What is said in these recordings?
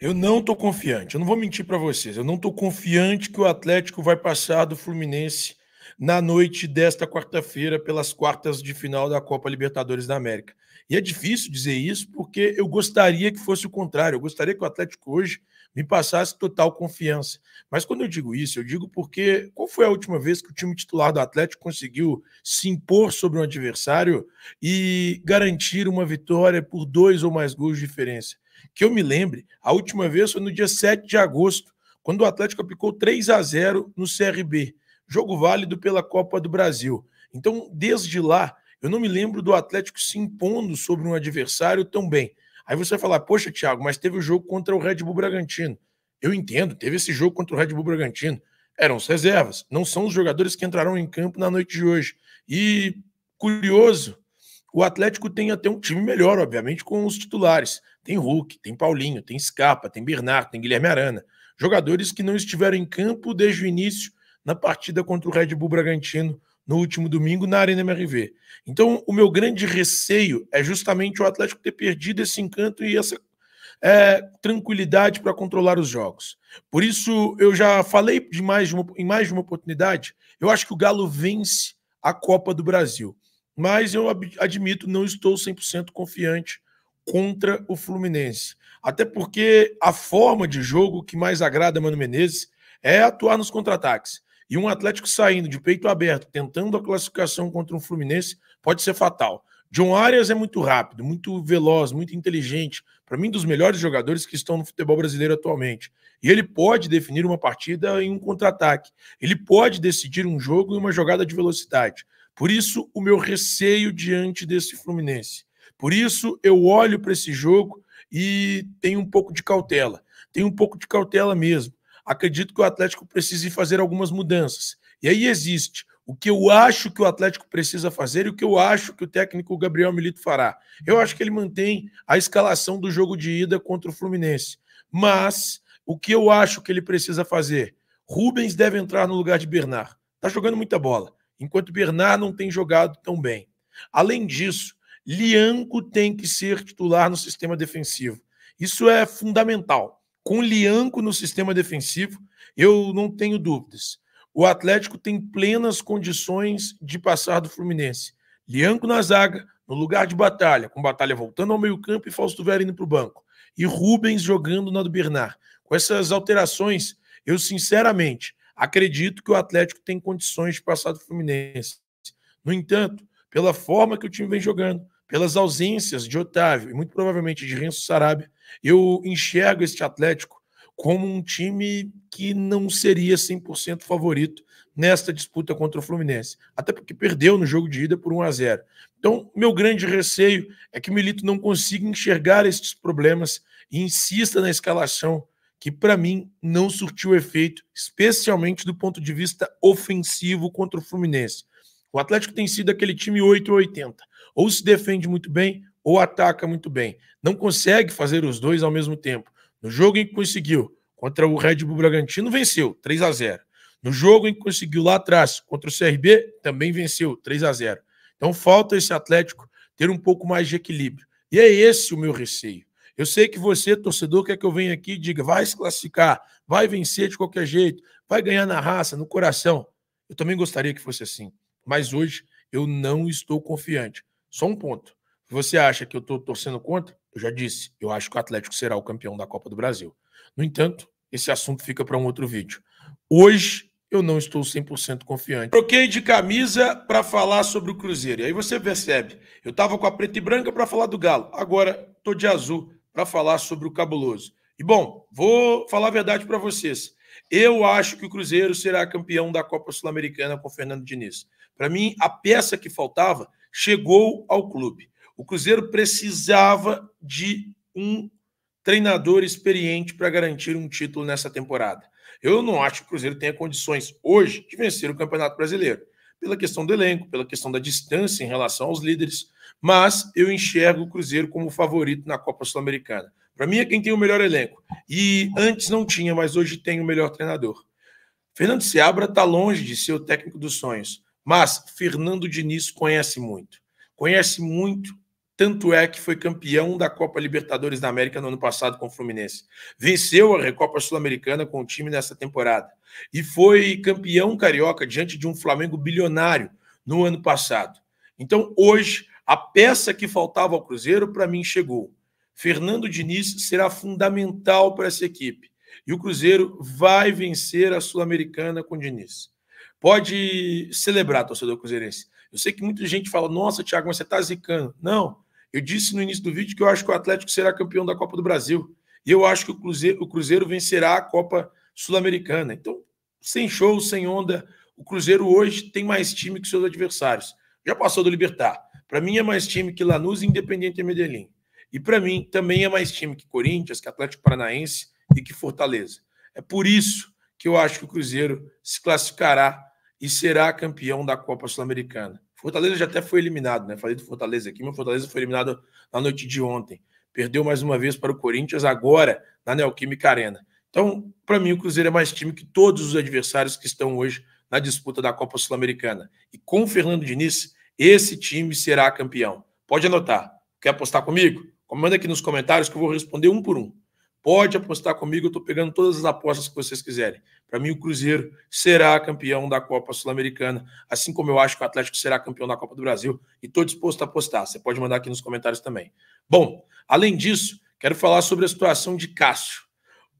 Eu não estou confiante, eu não vou mentir para vocês, eu não estou confiante que o Atlético vai passar do Fluminense na noite desta quarta-feira pelas quartas de final da Copa Libertadores da América. E é difícil dizer isso porque eu gostaria que fosse o contrário, eu gostaria que o Atlético hoje me passasse total confiança. Mas quando eu digo isso, eu digo porque qual foi a última vez que o time titular do Atlético conseguiu se impor sobre um adversário e garantir uma vitória por dois ou mais gols de diferença? Que eu me lembre, a última vez foi no dia 7 de agosto, quando o Atlético aplicou 3 a 0 no CRB, jogo válido pela Copa do Brasil. Então, desde lá, eu não me lembro do Atlético se impondo sobre um adversário tão bem. Aí você vai falar, poxa, Thiago, mas teve o jogo contra o Red Bull Bragantino. Eu entendo, teve esse jogo contra o Red Bull Bragantino. Eram as reservas, não são os jogadores que entrarão em campo na noite de hoje. E curioso o Atlético tem até um time melhor, obviamente, com os titulares. Tem Hulk, tem Paulinho, tem Scarpa, tem Bernardo, tem Guilherme Arana. Jogadores que não estiveram em campo desde o início na partida contra o Red Bull Bragantino no último domingo na Arena MRV. Então, o meu grande receio é justamente o Atlético ter perdido esse encanto e essa é, tranquilidade para controlar os jogos. Por isso, eu já falei de mais de uma, em mais de uma oportunidade, eu acho que o Galo vence a Copa do Brasil mas eu admito, não estou 100% confiante contra o Fluminense. Até porque a forma de jogo que mais agrada Mano Menezes é atuar nos contra-ataques. E um Atlético saindo de peito aberto, tentando a classificação contra um Fluminense, pode ser fatal. John Arias é muito rápido, muito veloz, muito inteligente. Para mim, dos melhores jogadores que estão no futebol brasileiro atualmente. E ele pode definir uma partida em um contra-ataque. Ele pode decidir um jogo em uma jogada de velocidade. Por isso, o meu receio diante desse Fluminense. Por isso, eu olho para esse jogo e tenho um pouco de cautela. Tenho um pouco de cautela mesmo. Acredito que o Atlético precise fazer algumas mudanças. E aí existe o que eu acho que o Atlético precisa fazer e o que eu acho que o técnico Gabriel Milito fará. Eu acho que ele mantém a escalação do jogo de ida contra o Fluminense. Mas o que eu acho que ele precisa fazer? Rubens deve entrar no lugar de Bernard. Tá jogando muita bola enquanto Bernard não tem jogado tão bem. Além disso, Lianco tem que ser titular no sistema defensivo. Isso é fundamental. Com Lianco no sistema defensivo, eu não tenho dúvidas. O Atlético tem plenas condições de passar do Fluminense. Lianco na zaga, no lugar de Batalha, com Batalha voltando ao meio-campo e Fausto Vera indo para o banco. E Rubens jogando na do Bernard. Com essas alterações, eu sinceramente Acredito que o Atlético tem condições de passar do Fluminense. No entanto, pela forma que o time vem jogando, pelas ausências de Otávio e muito provavelmente de Renzo Sarabia, eu enxergo este Atlético como um time que não seria 100% favorito nesta disputa contra o Fluminense, até porque perdeu no jogo de ida por 1 a 0. Então, meu grande receio é que o Milito não consiga enxergar estes problemas e insista na escalação que para mim não surtiu efeito, especialmente do ponto de vista ofensivo contra o Fluminense. O Atlético tem sido aquele time 8 ou 80, ou se defende muito bem ou ataca muito bem. Não consegue fazer os dois ao mesmo tempo. No jogo em que conseguiu, contra o Red Bull Bragantino, venceu 3 a 0. No jogo em que conseguiu lá atrás, contra o CRB, também venceu 3 a 0. Então falta esse Atlético ter um pouco mais de equilíbrio. E é esse o meu receio. Eu sei que você, torcedor, quer que eu venha aqui e diga: vai se classificar, vai vencer de qualquer jeito, vai ganhar na raça, no coração. Eu também gostaria que fosse assim. Mas hoje eu não estou confiante. Só um ponto. Você acha que eu estou torcendo contra? Eu já disse, eu acho que o Atlético será o campeão da Copa do Brasil. No entanto, esse assunto fica para um outro vídeo. Hoje eu não estou 100% confiante. Troquei de camisa para falar sobre o Cruzeiro. E aí você percebe, eu estava com a preta e branca para falar do Galo. Agora estou de azul para falar sobre o cabuloso. E bom, vou falar a verdade para vocês. Eu acho que o Cruzeiro será campeão da Copa Sul-Americana com Fernando Diniz. Para mim, a peça que faltava chegou ao clube. O Cruzeiro precisava de um treinador experiente para garantir um título nessa temporada. Eu não acho que o Cruzeiro tenha condições hoje de vencer o Campeonato Brasileiro pela questão do elenco, pela questão da distância em relação aos líderes, mas eu enxergo o Cruzeiro como favorito na Copa Sul-Americana. Para mim é quem tem o melhor elenco. E antes não tinha, mas hoje tem o melhor treinador. Fernando Seabra está longe de ser o técnico dos sonhos, mas Fernando Diniz conhece muito. Conhece muito tanto é que foi campeão da Copa Libertadores da América no ano passado com o Fluminense. Venceu a Recopa Sul-Americana com o time nessa temporada. E foi campeão carioca diante de um Flamengo bilionário no ano passado. Então, hoje, a peça que faltava ao Cruzeiro, para mim, chegou. Fernando Diniz será fundamental para essa equipe. E o Cruzeiro vai vencer a Sul-Americana com o Diniz. Pode celebrar, torcedor cruzeirense. Eu sei que muita gente fala: nossa, Thiago, mas você está zicando. Não, eu disse no início do vídeo que eu acho que o Atlético será campeão da Copa do Brasil. E eu acho que o Cruzeiro, o Cruzeiro vencerá a Copa Sul-Americana. Então, sem show, sem onda, o Cruzeiro hoje tem mais time que seus adversários. Já passou do Libertar. Para mim é mais time que Lanús e Medellín. E para mim também é mais time que Corinthians, que Atlético Paranaense e que Fortaleza. É por isso que eu acho que o Cruzeiro se classificará e será campeão da Copa Sul-Americana. Fortaleza já até foi eliminado, né? Falei do Fortaleza aqui, mas Fortaleza foi eliminado na noite de ontem. Perdeu mais uma vez para o Corinthians, agora na Neoquímica Arena. Então, para mim, o Cruzeiro é mais time que todos os adversários que estão hoje na disputa da Copa Sul-Americana. E com o Fernando Diniz, esse time será campeão. Pode anotar. Quer apostar comigo? Comanda aqui nos comentários que eu vou responder um por um. Pode apostar comigo, eu estou pegando todas as apostas que vocês quiserem. Para mim, o Cruzeiro será campeão da Copa Sul-Americana, assim como eu acho que o Atlético será campeão da Copa do Brasil, e estou disposto a apostar. Você pode mandar aqui nos comentários também. Bom, além disso, quero falar sobre a situação de Cássio.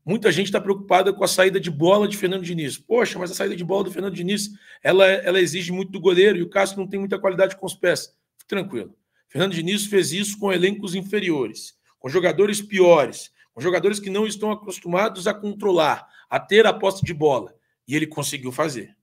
Muita gente está preocupada com a saída de bola de Fernando Diniz. Poxa, mas a saída de bola do Fernando Diniz, ela, ela exige muito do goleiro e o Cássio não tem muita qualidade com os pés. Fique tranquilo. Fernando Diniz fez isso com elencos inferiores, com jogadores piores jogadores que não estão acostumados a controlar, a ter a posse de bola. E ele conseguiu fazer.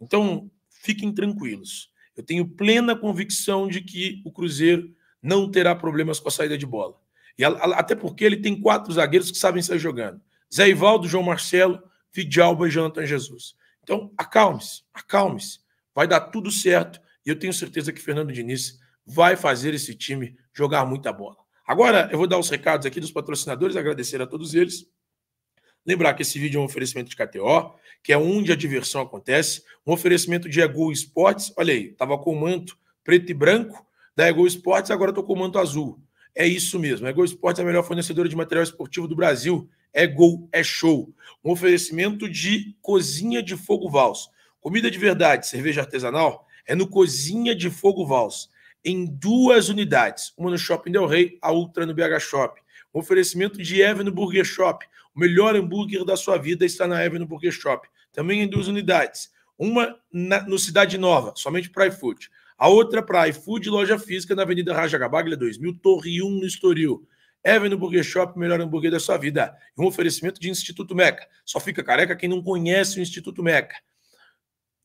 Então, fiquem tranquilos. Eu tenho plena convicção de que o Cruzeiro não terá problemas com a saída de bola. E a, a, até porque ele tem quatro zagueiros que sabem sair jogando: Zé Ivaldo, João Marcelo, Fidalba e Jonathan Jesus. Então, acalme-se, acalme-se. Vai dar tudo certo e eu tenho certeza que Fernando Diniz vai fazer esse time jogar muita bola. Agora, eu vou dar os recados aqui dos patrocinadores, agradecer a todos eles. Lembrar que esse vídeo é um oferecimento de KTO, que é onde a diversão acontece. Um oferecimento de Egol Sports. Olha aí, estava com o manto preto e branco da Egol Sports, agora estou com o manto azul. É isso mesmo. A Egol Sports é a melhor fornecedora de material esportivo do Brasil. É gol, é show. Um oferecimento de Cozinha de Fogo Vals. Comida de verdade, cerveja artesanal, é no Cozinha de Fogo Vals em duas unidades, uma no Shopping Del Rey, a outra no BH Shop. Um oferecimento de Evan Burger Shop. O melhor hambúrguer da sua vida está na Evan Burger Shop. Também em duas unidades. Uma na, no Cidade Nova, somente para iFood. A outra para iFood, loja física na Avenida Raja Gabaglia 2000, Torre 1, no Estoril. Evan Burger Shop, melhor hambúrguer da sua vida. Um oferecimento de Instituto Meca. Só fica careca quem não conhece o Instituto Meca.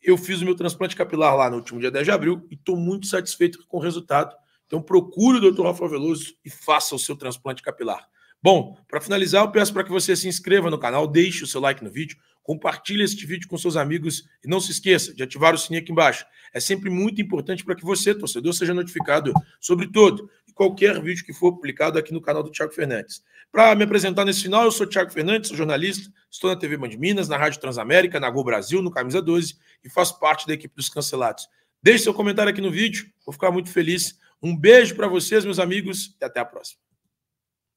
Eu fiz o meu transplante capilar lá no último dia 10 de abril e estou muito satisfeito com o resultado. Então procure o Dr. Rafael Veloso e faça o seu transplante capilar. Bom, para finalizar, eu peço para que você se inscreva no canal, deixe o seu like no vídeo, compartilhe este vídeo com seus amigos e não se esqueça de ativar o sininho aqui embaixo. É sempre muito importante para que você, torcedor, seja notificado sobre todo e qualquer vídeo que for publicado aqui no canal do Tiago Fernandes. Para me apresentar nesse final, eu sou Tiago Fernandes, sou jornalista, estou na TV Band Minas, na Rádio Transamérica, na Go Brasil, no Camisa 12 e faço parte da equipe dos cancelados. Deixe seu comentário aqui no vídeo, vou ficar muito feliz. Um beijo para vocês, meus amigos, e até a próxima.